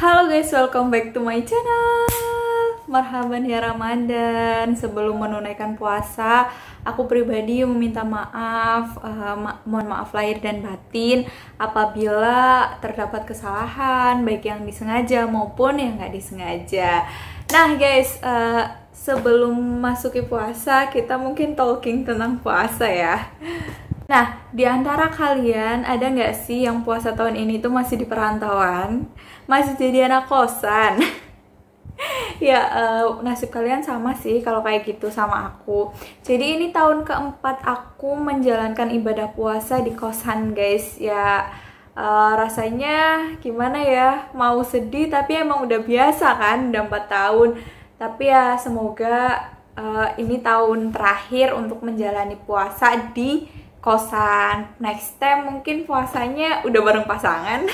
Halo guys, welcome back to my channel Marhaban ya Ramadan Sebelum menunaikan puasa Aku pribadi meminta maaf uh, ma Mohon maaf lahir dan batin Apabila terdapat kesalahan Baik yang disengaja maupun yang gak disengaja Nah guys, uh, sebelum masuki puasa Kita mungkin talking tentang puasa ya Nah, di antara kalian ada nggak sih yang puasa tahun ini tuh masih di perantauan, masih jadi anak kosan? ya, uh, nasib kalian sama sih kalau kayak gitu sama aku. Jadi ini tahun keempat aku menjalankan ibadah puasa di kosan, guys. Ya, uh, rasanya gimana ya? Mau sedih tapi emang udah biasa kan, udah 4 tahun. Tapi ya semoga uh, ini tahun terakhir untuk menjalani puasa di kosan next time mungkin puasanya udah bareng pasangan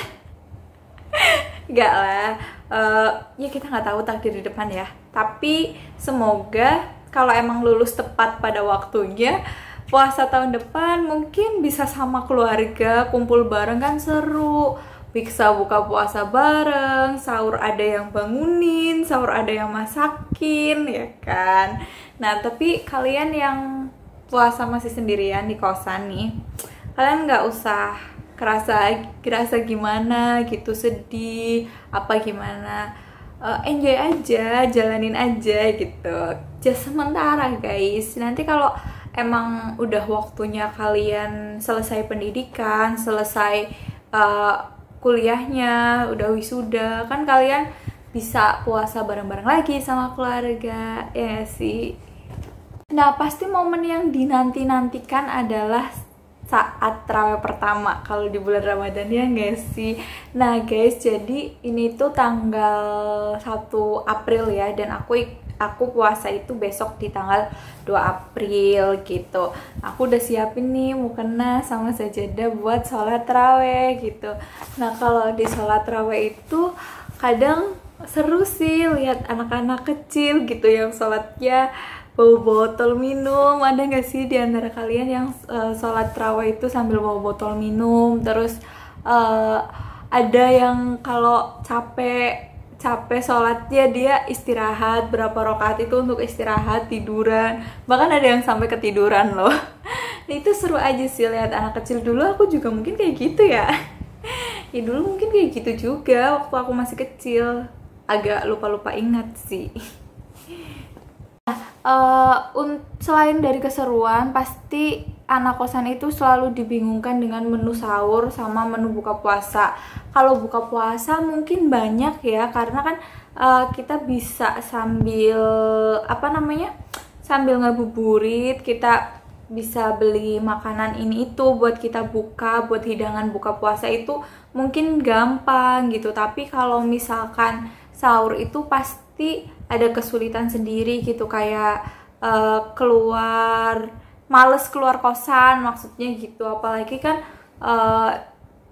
Gak lah uh, ya kita nggak tahu takdir di depan ya tapi semoga kalau emang lulus tepat pada waktunya puasa tahun depan mungkin bisa sama keluarga kumpul bareng kan seru bisa buka puasa bareng sahur ada yang bangunin sahur ada yang masakin ya kan nah tapi kalian yang puasa masih sendirian di kosan nih kalian nggak usah kerasa kerasa gimana gitu sedih apa gimana uh, enjoy aja jalanin aja gitu just sementara guys nanti kalau emang udah waktunya kalian selesai pendidikan selesai uh, kuliahnya udah wisuda kan kalian bisa puasa bareng-bareng lagi sama keluarga ya sih Nah, pasti momen yang dinanti-nantikan adalah saat terawih pertama kalau di bulan Ramadan ya nggak sih. Nah guys, jadi ini tuh tanggal 1 April ya dan aku aku puasa itu besok di tanggal 2 April gitu. Aku udah siapin nih mukena sama sajadah buat sholat terawih gitu. Nah kalau di sholat terawih itu kadang seru sih lihat anak-anak kecil gitu yang sholatnya bawa botol minum ada nggak sih di antara kalian yang uh, sholat terawih itu sambil bawa botol minum terus uh, ada yang kalau capek capek sholatnya dia istirahat berapa rokat itu untuk istirahat tiduran bahkan ada yang sampai ketiduran loh itu seru aja sih lihat anak kecil dulu aku juga mungkin kayak gitu ya ya dulu mungkin kayak gitu juga waktu aku masih kecil agak lupa-lupa ingat sih uh, selain dari keseruan pasti anak kosan itu selalu dibingungkan dengan menu sahur sama menu buka puasa. Kalau buka puasa mungkin banyak ya karena kan uh, kita bisa sambil apa namanya? sambil ngebuburit kita bisa beli makanan ini itu buat kita buka, buat hidangan buka puasa itu mungkin gampang gitu. Tapi kalau misalkan sahur itu pasti ada kesulitan sendiri gitu kayak uh, keluar males keluar kosan maksudnya gitu apalagi kan uh,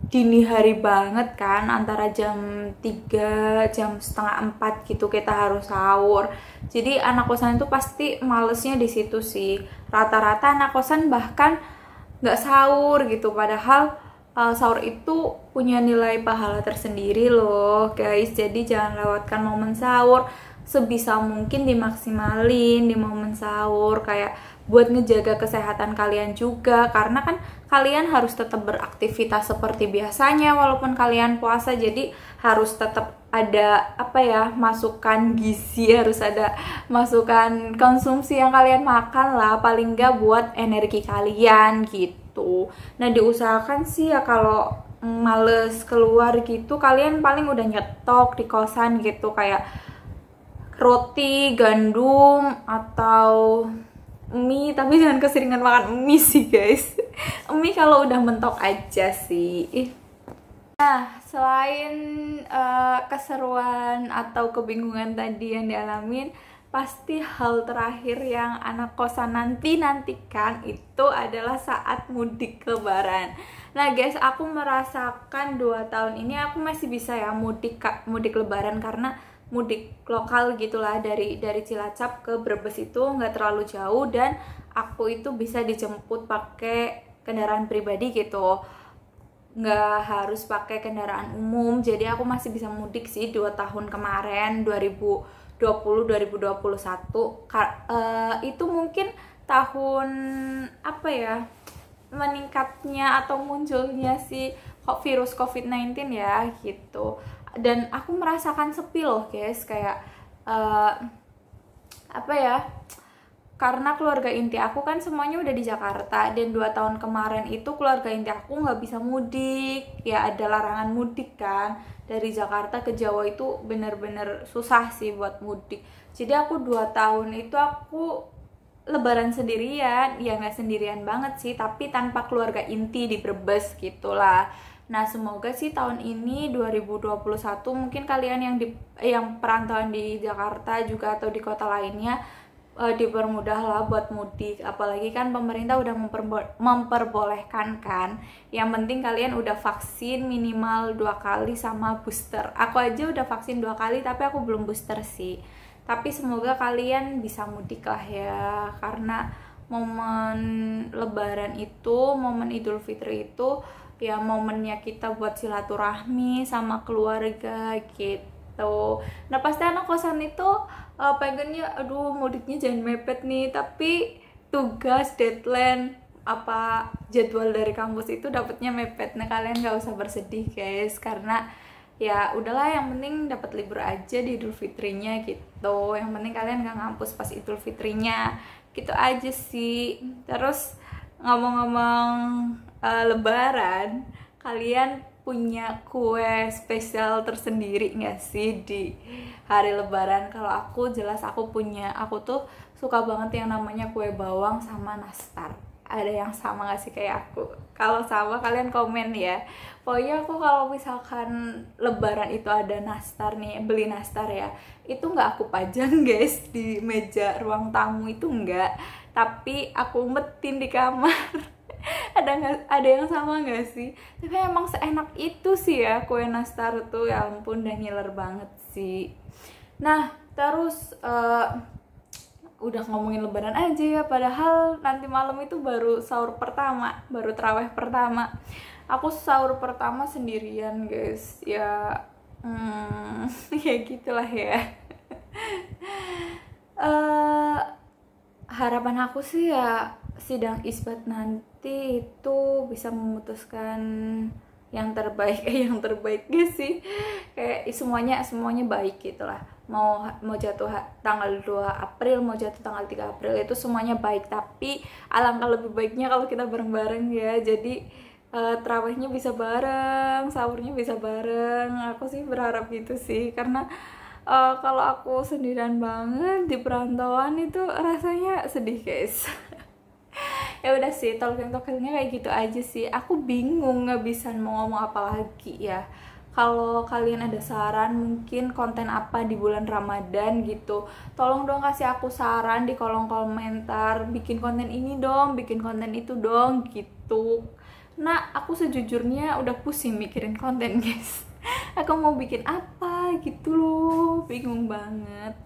dini hari banget kan antara jam 3 jam setengah 4 gitu kita harus sahur jadi anak kosan itu pasti malesnya di situ sih rata-rata anak kosan bahkan nggak sahur gitu padahal uh, sahur itu punya nilai pahala tersendiri loh guys jadi jangan lewatkan momen sahur sebisa mungkin dimaksimalin di momen sahur kayak buat ngejaga kesehatan kalian juga karena kan kalian harus tetap beraktivitas seperti biasanya walaupun kalian puasa jadi harus tetap ada apa ya masukan gizi harus ada masukan konsumsi yang kalian makan lah paling nggak buat energi kalian gitu nah diusahakan sih ya kalau males keluar gitu kalian paling udah nyetok di kosan gitu kayak roti gandum atau mie tapi jangan keseringan makan mie sih guys mie kalau udah mentok aja sih nah selain uh, keseruan atau kebingungan tadi yang dialamin pasti hal terakhir yang anak kosan nanti nantikan itu adalah saat mudik lebaran. Nah guys, aku merasakan dua tahun ini aku masih bisa ya mudik mudik lebaran karena mudik lokal gitulah dari dari Cilacap ke Brebes itu nggak terlalu jauh dan aku itu bisa dijemput pakai kendaraan pribadi gitu nggak harus pakai kendaraan umum jadi aku masih bisa mudik sih dua tahun kemarin 2020 2021 uh, itu mungkin tahun apa ya meningkatnya atau munculnya si virus COVID-19 ya gitu dan aku merasakan sepi loh guys kayak uh, apa ya karena keluarga inti aku kan semuanya udah di Jakarta dan dua tahun kemarin itu keluarga inti aku nggak bisa mudik ya ada larangan mudik kan dari Jakarta ke Jawa itu bener-bener susah sih buat mudik jadi aku dua tahun itu aku lebaran sendirian ya nggak sendirian banget sih tapi tanpa keluarga inti di Brebes gitulah Nah, semoga sih tahun ini 2021 mungkin kalian yang di eh, yang perantauan di Jakarta juga atau di kota lainnya eh, dipermudah lah buat mudik. Apalagi kan pemerintah udah memperbo memperbolehkan kan. Yang penting kalian udah vaksin minimal dua kali sama booster. Aku aja udah vaksin dua kali tapi aku belum booster sih. Tapi semoga kalian bisa mudik lah ya karena momen lebaran itu, momen Idul Fitri itu ya momennya kita buat silaturahmi sama keluarga gitu nah pasti anak kosan itu uh, pengennya aduh mudiknya jangan mepet nih tapi tugas deadline apa jadwal dari kampus itu dapatnya mepet nah kalian gak usah bersedih guys karena ya udahlah yang penting dapat libur aja di Idul Fitrinya gitu yang penting kalian gak ngampus pas Idul Fitrinya gitu aja sih terus ngomong-ngomong uh, Lebaran kalian punya kue spesial tersendiri nggak sih di hari Lebaran? Kalau aku jelas aku punya. Aku tuh suka banget yang namanya kue bawang sama nastar. Ada yang sama gak sih kayak aku? Kalau sama kalian komen ya. Pokoknya aku kalau misalkan Lebaran itu ada nastar nih, beli nastar ya, itu nggak aku pajang guys di meja ruang tamu itu nggak. Tapi aku metin di kamar ada nggak ada yang sama gak sih tapi emang seenak itu sih ya kue nastar tuh ya ampun udah ngiler banget sih nah terus uh, udah ngomongin lebaran aja ya padahal nanti malam itu baru sahur pertama baru teraweh pertama aku sahur pertama sendirian guys ya hmm, ya gitulah ya uh, harapan aku sih ya sidang isbat nanti itu bisa memutuskan yang terbaik eh yang terbaik gak sih kayak semuanya semuanya baik gitulah mau mau jatuh tanggal 2 April mau jatuh tanggal 3 April itu semuanya baik tapi alangkah lebih baiknya kalau kita bareng-bareng ya jadi uh, terawihnya bisa bareng sahurnya bisa bareng aku sih berharap gitu sih karena uh, kalau aku sendirian banget di perantauan itu rasanya sedih guys ya udah sih talking talkingnya kayak gitu aja sih aku bingung nggak bisa mau ngomong apa lagi ya kalau kalian ada saran mungkin konten apa di bulan Ramadan gitu tolong dong kasih aku saran di kolom komentar bikin konten ini dong bikin konten itu dong gitu nah aku sejujurnya udah pusing mikirin konten guys aku mau bikin apa gitu loh bingung banget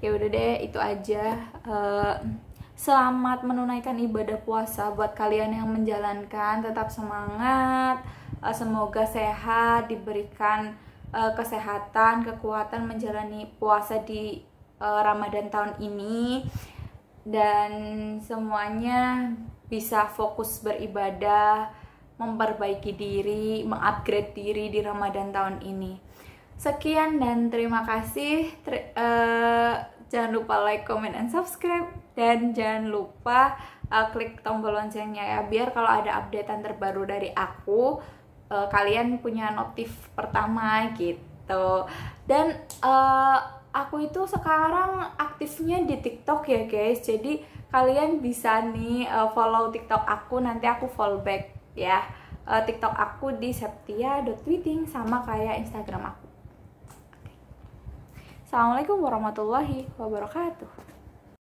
ya udah deh itu aja uh, Selamat menunaikan ibadah puasa buat kalian yang menjalankan. Tetap semangat. Eh, semoga sehat, diberikan eh, kesehatan, kekuatan menjalani puasa di eh, Ramadan tahun ini. Dan semuanya bisa fokus beribadah, memperbaiki diri, mengupgrade diri di Ramadan tahun ini. Sekian dan terima kasih. Ter uh, jangan lupa like, comment, and subscribe dan jangan lupa uh, klik tombol loncengnya ya biar kalau ada updatean terbaru dari aku uh, kalian punya notif pertama gitu dan uh, aku itu sekarang aktifnya di TikTok ya guys jadi kalian bisa nih uh, follow TikTok aku nanti aku follow back ya uh, TikTok aku di septia.tweeting sama kayak Instagram aku Assalamualaikum warahmatullahi wabarakatuh